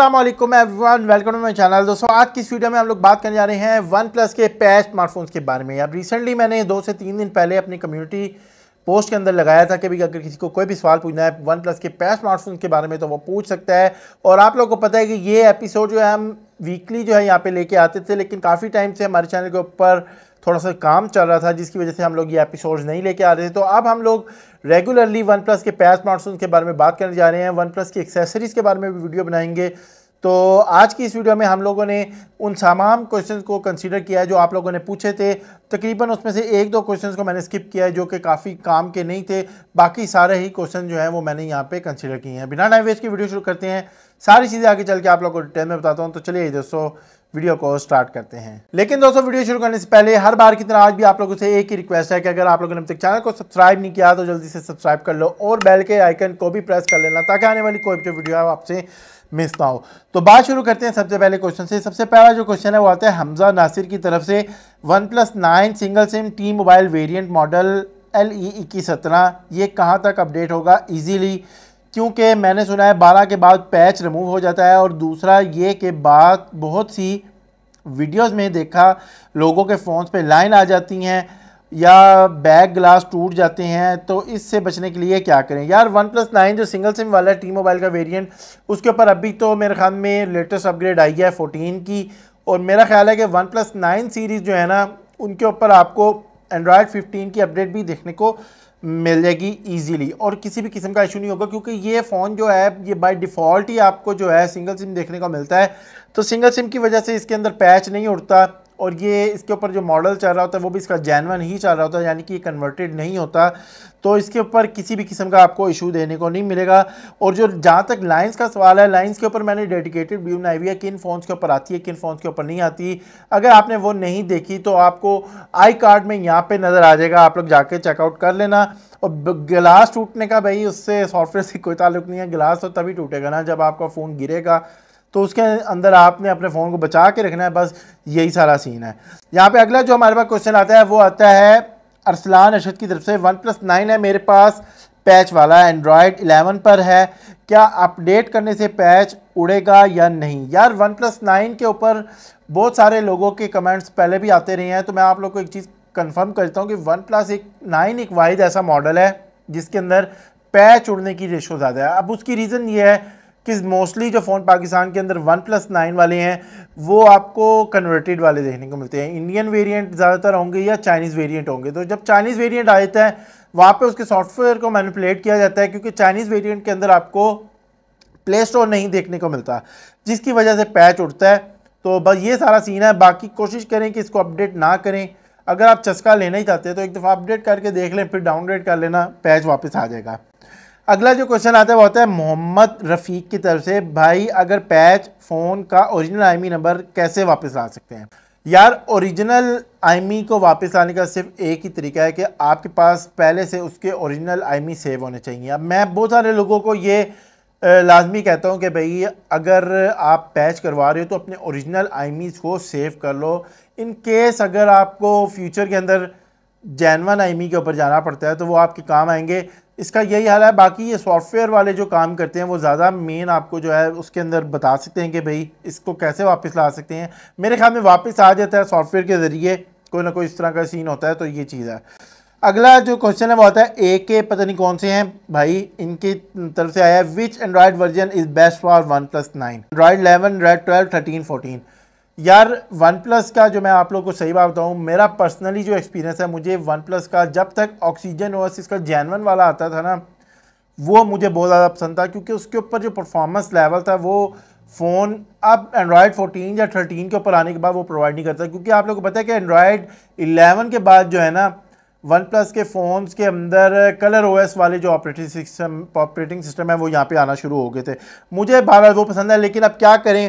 Aslam everyone welcome to my channel दोस्तों आज की इस वीडियो में हम लोग बात करने जा रहे हैं वन प्लस के पैच स्मार्टफोन्स के बारे में अब रिसेंटली मैंने दो से तीन दिन पहले अपनी कम्युनिटी पोस्ट के अंदर लगाया था कि भी अगर किसी को कोई भी सवाल पूछना है वन प्लस के पैच स्मार्टफोन के बारे में तो वो पूछ सकता है और आप लोगों को पता है कि ये एपिसोड जो है हम वीकली जो है यहाँ पर लेके आते थे लेकिन काफ़ी टाइम से हमारे चैनल के ऊपर थोड़ा सा काम चल रहा था जिसकी वजह से हम लोग ये एपिसोड नहीं लेके आ रहे थे तो अब हम लोग रेगुलरली वन प्लस के पैर स्मार्टफोन के बारे में बात करने जा रहे हैं वन प्लस की एक्सेसरीज़ के बारे में भी वीडियो बनाएंगे तो आज की इस वीडियो में हम लोगों ने उन तमाम क्वेश्चन को कंसिडर किया है जो आप लोगों ने पूछे थे तकरीबन उसमें से एक दो क्वेश्चन को मैंने स्किप किया है जो कि काफ़ी काम के नहीं थे बाकी सारे ही क्वेश्चन जो हैं वो मैंने यहाँ पे कंसिडर किए हैं बिना टाइम वेस्ट की वीडियो शुरू करते हैं सारी चीज़ें आगे चल के आप लोगों को डिटेल में बताता हूँ तो चलिए दोस्तों वीडियो को स्टार्ट करते हैं लेकिन दोस्तों वीडियो शुरू करने से पहले हर बार की तरह आज भी आप लोगों से एक ही रिक्वेस्ट है कि अगर आप लोगों ने अब तक चैनल को सब्सक्राइब नहीं किया तो जल्दी से सब्सक्राइब कर लो और बेल के आइकन को भी प्रेस कर लेना ताकि आने वाली कोई भी वीडियो आपसे मिस ना हो तो बात शुरू करते हैं सबसे पहले क्वेश्चन से सबसे पहला जो क्वेश्चन है वो आता है हमजा नासिर की तरफ से OnePlus nine single SIM T mobile variant model L E इक्कीस सत्रह ये कहाँ तक अपडेट होगा ईजीली क्योंकि मैंने सुना है बारह के बाद पैच रिमूव हो जाता है और दूसरा ये कि बात बहुत सी वीडियोस में देखा लोगों के फ़ोन्स पे लाइन आ जाती हैं या बैक ग्लास टूट जाते हैं तो इससे बचने के लिए क्या करें यार वन प्लस नाइन जो सिंगल सिम वाला है टी मोबाइल का वेरिएंट उसके ऊपर अभी तो मेरे ख्याल में लेटेस्ट अपग्रेड आई है फोर्टीन की और मेरा ख्याल है कि वन प्लस नाइन सीरीज़ जो है ना उनके ऊपर आपको एंड्रॉयड फिफ्टीन की अपडेट भी देखने को मिल जाएगी इजीली और किसी भी किस्म का इशू नहीं होगा क्योंकि ये फ़ोन जो है ये बाय डिफ़ॉल्ट ही आपको जो है सिंगल सिम देखने को मिलता है तो सिंगल सिम की वजह से इसके अंदर पैच नहीं उठता और ये इसके ऊपर जो मॉडल चल रहा होता है वो भी इसका जैनवन ही चल रहा होता है यानी कि ये कन्वर्टेड नहीं होता तो इसके ऊपर किसी भी किस्म का आपको इशू देने को नहीं मिलेगा और जो जहाँ तक लाइन्स का सवाल है लाइन्स के ऊपर मैंने डेडिकेटेड व्यू बनाई हुई है किन फ़ोन्स के ऊपर आती है किन फ़ोन्स के ऊपर नहीं आती अगर आपने वो नहीं देखी तो आपको आई कार्ड में यहाँ पर नज़र आ जाएगा आप लोग जाके चेकआउट कर लेना और गिलास टूटने का भाई उससे सॉफ्टवेयर से कोई ताल्लुक नहीं है गिलास तो तभी टूटेगा ना जब आपका फ़ोन गिरेगा तो उसके अंदर आपने अपने फ़ोन को बचा के रखना है बस यही सारा सीन है यहाँ पे अगला जो हमारे पास क्वेश्चन आता है वो आता है अरसलान अरशद की तरफ से वन प्लस नाइन है मेरे पास पैच वाला एंड्रॉयड एलेवन पर है क्या अपडेट करने से पैच उड़ेगा या नहीं यार वन प्लस नाइन के ऊपर बहुत सारे लोगों के कमेंट्स पहले भी आते रहे हैं तो मैं आप लोग को एक चीज़ कन्फर्म करता हूँ कि वन प्लस एक नाइन एक वाइज ऐसा मॉडल है जिसके अंदर पैच उड़ने की रेशो ज़्यादा है अब उसकी रीज़न ये है कि मोस्टली जो फ़ोन पाकिस्तान के अंदर वन प्लस नाइन वाले हैं वो आपको कन्वर्टेड वाले देखने को मिलते हैं इंडियन वेरिएंट ज़्यादातर होंगे या चाइनीज़ वेरिएंट होंगे तो जब चाइनीज़ वेरिएंट आ जाता है वहाँ पे उसके सॉफ्टवेयर को मैनिपुलेट किया जाता है क्योंकि चाइनीज़ वेरियंट के अंदर आपको प्ले स्टोर नहीं देखने को मिलता जिसकी वजह से पैच उठता है तो बस ये सारा सीन है बाकी कोशिश करें कि इसको अपडेट ना करें अगर आप चस्का लेना ही चाहते हैं तो एक दफ़ा अपडेट करके देख लें फिर डाउनलोड कर लेना पैच वापस आ जाएगा अगला जो क्वेश्चन आता है वो होता है मोहम्मद रफ़ीक की तरफ से भाई अगर पैच फ़ोन का ओरिजिनल आईमी नंबर कैसे वापस ला सकते हैं यार ओरिजिनल आईमी e को वापस लाने का सिर्फ एक ही तरीका है कि आपके पास पहले से उसके ओरिजिनल आईमी सेव होने चाहिए अब मैं बहुत सारे लोगों को ये लाजमी कहता हूँ कि भाई अगर आप पैच करवा रहे हो तो अपने ओरिजिनल आईमीज़ e को सेव कर लो इन केस अगर आपको फ्यूचर के अंदर जैनवन आईमी e के ऊपर जाना पड़ता है तो वो आपके काम आएंगे इसका यही हाल है बाकी ये सॉफ्टवेयर वाले जो काम करते हैं वो ज़्यादा मेन आपको जो है उसके अंदर बता सकते हैं कि भाई इसको कैसे वापस ला सकते हैं मेरे ख्याल में वापस आ जाता है सॉफ्टवेयर के ज़रिए कोई ना कोई इस तरह का सीन होता है तो ये चीज़ है अगला जो क्वेश्चन है वो होता है ए के पता नहीं कौन से हैं भाई इनकी तरफ से आया है which Android version is best for OnePlus nine Android eleven Android twelve thirteen fourteen यार वन प्लस का जो मैं आप लोग को सही बात बताऊँ मेरा पर्सनली जो एक्सपीरियंस है मुझे वन प्लस का जब तक ऑक्सीजन ओएस इसका जैनवन वाला आता था ना वो मुझे बहुत ज़्यादा पसंद था क्योंकि उसके ऊपर जो परफॉर्मेंस लेवल था वो फ़ोन अब एंड्रॉयड 14 या 13 के ऊपर आने के बाद वो प्रोवाइड नहीं करता क्योंकि आप लोग को पता है कि एंड्रॉयड 11 के बाद जो है ना वन प्लस के फ़ोन्स के अंदर कलर ओएस वाले जो ऑपरेटिंग सिस्टम ऑपरेटिंग सिस्टम है वो यहाँ पे आना शुरू हो गए थे मुझे बार वो पसंद है लेकिन अब क्या करें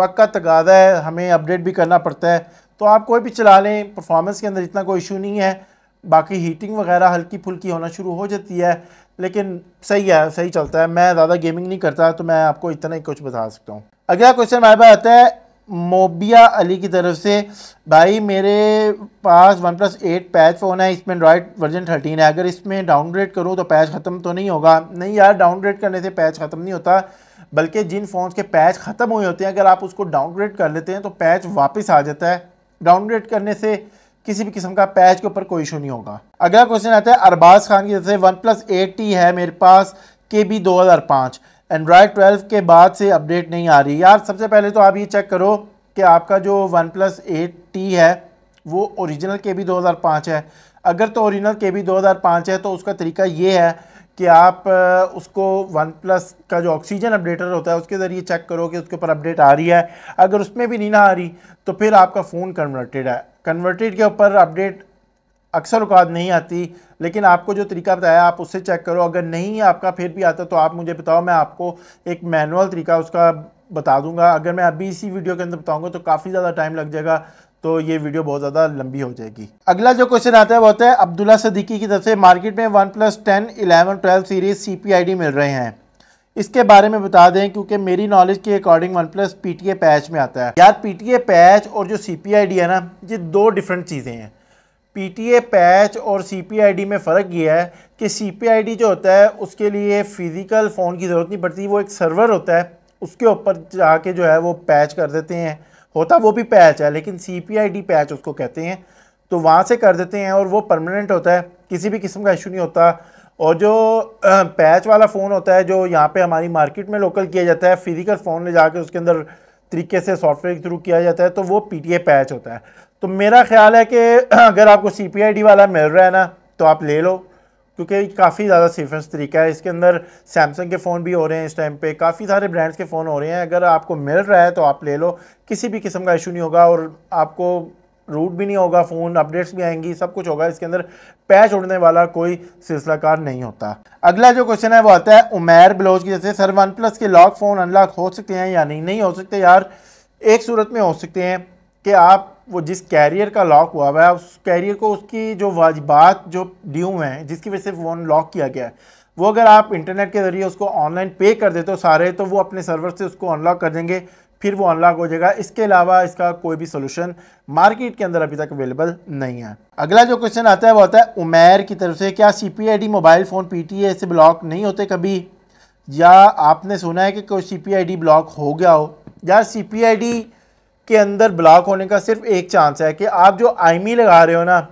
वक्त का तकाजा है हमें अपडेट भी करना पड़ता है तो आप कोई भी चला लें परफॉर्मेंस के अंदर इतना कोई इशू नहीं है बाकी हीटिंग वगैरह हल्की फुल्की होना शुरू हो जाती है लेकिन सही है सही चलता है मैं ज़्यादा गेमिंग नहीं करता तो मैं आपको इतना ही कुछ बता सकता हूँ अगला क्वेश्चन हमारे पास आता है मोबिया अली की तरफ से भाई मेरे पास OnePlus eight patch phone है इसमें एंड्रॉयड वर्जन थर्टीन है अगर इसमें डाउनग्रेड करूँ तो पैच ख़त्म तो नहीं होगा नहीं यार डाउनग्रेड करने से पैच ख़त्म नहीं होता बल्कि जिन फ़ोन के पैच ख़त्म हुए होते हैं अगर आप उसको डाउनग्रेड कर लेते हैं तो पैच वापस आ जाता है डाउनग्रेड करने से किसी भी किस्म का पैच के ऊपर कोई इशू नहीं होगा अगला क्वेश्चन आता है अरबाज खान की तरफ से वन प्लस एट है मेरे पास के बी दो हज़ार पाँच एंड्रॉयड 12 के बाद से अपडेट नहीं आ रही यार सबसे पहले तो आप ये चेक करो कि आपका जो वन प्लस एट टी है वो ओरिजिनल के भी पाँच है अगर तो ओरिजिनल के भी पाँच है तो उसका तरीका ये है कि आप उसको वन प्लस का जो ऑक्सीजन अपडेटर होता है उसके ज़रिए चेक करो कि उसके ऊपर अपडेट आ रही है अगर उसमें भी नहीं ना आ रही तो फिर आपका फ़ोन कन्वर्टेड है कन्वर्टेड के ऊपर अपडेट अक्सर औकात नहीं आती लेकिन आपको जो तरीका बताया आप उससे चेक करो अगर नहीं आपका फिर भी आता तो आप मुझे बताओ मैं आपको एक मैनुअल तरीका उसका बता दूंगा अगर मैं अभी इसी वीडियो के अंदर बताऊंगा तो काफ़ी ज़्यादा टाइम लग जाएगा तो ये वीडियो बहुत ज़्यादा लंबी हो जाएगी अगला जो क्वेश्चन आता है वो होता है अब्दुल्ला सदीकी की तरफ से मार्केट में OnePlus ten eleven twelve series सी मिल रहे हैं इसके बारे में बता दें क्योंकि मेरी नॉलेज के according OnePlus P patch में आता है यार पी पैच और जो सी है ना ये दो डिफरेंट चीज़ें हैं पीटीए पैच और सीपीआईडी में फ़र्क यह है कि सीपीआईडी जो होता है उसके लिए फ़िज़िकल फ़ोन की ज़रूरत नहीं पड़ती वो एक सर्वर होता है उसके ऊपर जाके जो है वो पैच कर देते हैं होता वो भी पैच है लेकिन सीपीआईडी पैच उसको कहते हैं तो वहाँ से कर देते हैं और वो परमानेंट होता है किसी भी किस्म का इशू नहीं होता और जो पैच वाला फ़ोन होता है जो यहाँ पर हमारी मार्केट में लोकल किया जाता है फिजिकल फ़ोन ले जाके उसके अंदर तरीके से सॉफ्टवेयर के थ्रू किया जाता है तो वो पी पैच होता है तो मेरा ख्याल है कि अगर आपको सी वाला मिल रहा है ना तो आप ले लो क्योंकि काफ़ी ज़्यादा सेफेंस तरीका है इसके अंदर सैमसंग के फ़ोन भी हो रहे हैं इस टाइम पे काफ़ी सारे ब्रांड्स के फ़ोन हो रहे हैं अगर आपको मिल रहा है तो आप ले लो किसी भी किस्म का इशू नहीं होगा और आपको रूट भी नहीं होगा फ़ोन अपडेट्स भी आएंगी सब कुछ होगा इसके अंदर पैच उड़ने वाला कोई सिलसिलाकार नहीं होता अगला जो क्वेश्चन है वो आता है उमैर ब्लोज की जैसे सर वन प्लस के लॉक फ़ोन अनलॉक हो सकते हैं या नहीं नहीं हो सकते यार एक सूरत में हो सकते हैं कि आप वो जिस कैरियर का लॉक हुआ हुआ है उस कैरियर को उसकी जो वाजबात जो ड्यू हैं जिसकी वजह से फ़ोन लॉक किया गया है वो अगर आप इंटरनेट के ज़रिए उसको ऑनलाइन पे कर देते हो सारे तो वो अपने सर्वर से उसको अनलॉक कर देंगे फिर वो अनलॉक हो जाएगा इसके अलावा इसका कोई भी सोल्यूशन मार्केट के अंदर अभी तक अवेलेबल नहीं है अगला जो क्वेश्चन आता है वो आता है उमेर की तरफ से क्या C P mobile phone P से ब्लॉक नहीं होते कभी या आपने सुना है कि कोई सी पी ब्लॉक हो गया हो या सी पी के अंदर ब्लॉक होने का सिर्फ एक चांस है कि आप जो आईमी लगा रहे हो ना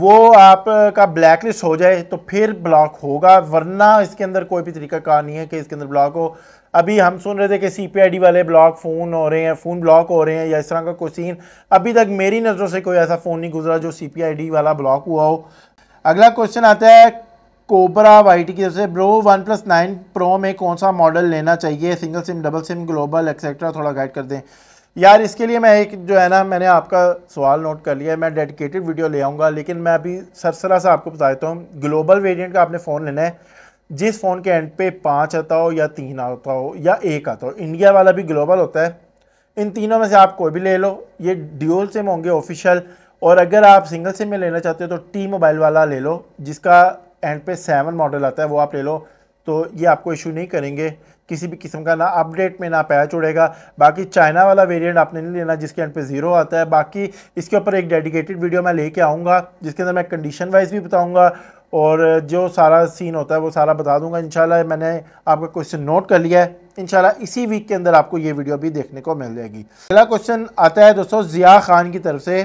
वो आपका ब्लैक लिस्ट हो जाए तो फिर ब्लॉक होगा वरना इसके अंदर कोई भी तरीका कार नहीं है कि इसके अंदर ब्लॉक हो अभी हम सुन रहे थे कि डी वाले ब्लॉक फ़ोन हो रहे हैं फ़ोन ब्लॉक हो रहे हैं या इस तरह का कोई सीन अभी तक मेरी नज़रों से कोई ऐसा फ़ोन नहीं गुजरा जो डी वाला ब्लॉक हुआ हो अगला क्वेश्चन आता है कोबरा वाई की तरफ से bro OnePlus nine pro में कौन सा मॉडल लेना चाहिए single SIM double SIM global etcetera थोड़ा गाइड कर दें यार इसके लिए मैं एक जो है ना मैंने आपका सवाल नोट कर लिया है मैं डेडिकेटेड वीडियो ले आऊँगा लेकिन मैं अभी सरसरा से आपको बता देता हूँ ग्लोबल वेरिएंट का आपने फ़ोन लेना है जिस फ़ोन के एंड पे पाँच आता हो या तीन आता हो या एक आता हो इंडिया वाला भी ग्लोबल होता है इन तीनों में से आप कोई भी ले लो ये ड्यूल सिम होंगे ऑफिशियल और अगर आप सिंगल सिम में लेना चाहते हो तो टी मोबाइल वाला ले लो जिसका एंड पे सेवन मॉडल आता है वो आप ले लो तो ये आपको इशू नहीं करेंगे किसी भी किस्म का ना अपडेट में ना पैच उड़ेगा बाकी चाइना वाला वेरिएंट आपने नहीं लेना जिसके एंड पे ज़ीरो आता है बाकी इसके ऊपर एक डेडिकेटेड वीडियो मैं लेके आऊँगा जिसके अंदर मैं कंडीशन वाइज भी बताऊँगा और जो सारा सीन होता है वो सारा बता दूंगा इंशाल्लाह मैंने आपका क्वेश्चन नोट कर लिया है इंशाल्लाह इसी वीक के अंदर आपको ये वीडियो भी देखने को मिल जाएगी अगला क्वेश्चन आता है दोस्तों ज़िया खान की तरफ से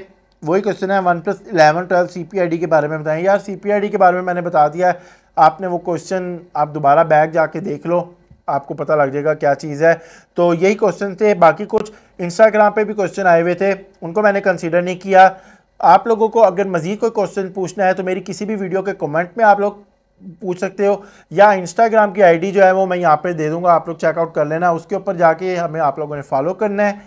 वही क्वेश्चन है OnePlus eleven twelve C P I D के बारे में बताएं यार सी पी आई डी के बारे में मैंने बता दिया है आपने वो क्वेश्चन आप दोबारा बैग जाके देख लो आपको पता लग जाएगा क्या चीज़ है तो यही क्वेश्चन थे बाकी कुछ इंस्टाग्राम पे भी क्वेश्चन आए हुए थे उनको मैंने कंसीडर नहीं किया आप लोगों को अगर मज़ीद कोई क्वेश्चन पूछना है तो मेरी किसी भी वीडियो के कमेंट में आप लोग पूछ सकते हो या इंस्टाग्राम की आईडी जो है वो मैं यहाँ पे दे दूँगा आप लोग चेकआउट कर लेना उसके ऊपर जाके हमें आप लोगों ने फॉलो करना है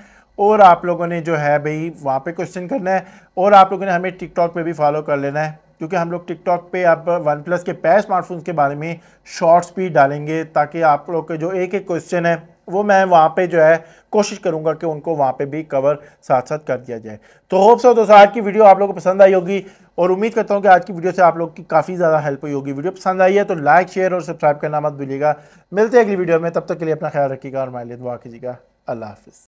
और आप लोगों ने जो है भाई वहाँ पर क्वेश्चन करना है और आप लोगों ने हमें टिकटॉक पर भी फॉलो कर लेना है क्योंकि हम लोग टिकटॉक पे अब वन प्लस के पैर स्मार्टफोन्स के बारे में शॉर्ट्स भी डालेंगे ताकि आप लोग के जो एक एक क्वेश्चन है वो मैं वहाँ पे जो है कोशिश करूँगा कि उनको वहाँ पे भी कवर साथ साथ कर दिया जाए तो होप सो दोस्तों आज की वीडियो आप लोगों को पसंद आई होगी और उम्मीद करता हूँ कि आज की वीडियो से आप लोग की काफ़ी ज़्यादा हेल्प हुई होगी वीडियो पसंद आई है तो लाइक शेयर और सब्सक्राइब करना मत भूलिएगा मिलते हैं अगली वीडियो में तब तक के लिए अपना ख्याल रखिएगा और माइलियत वाकीजिएगा अल्लाह हाफिज़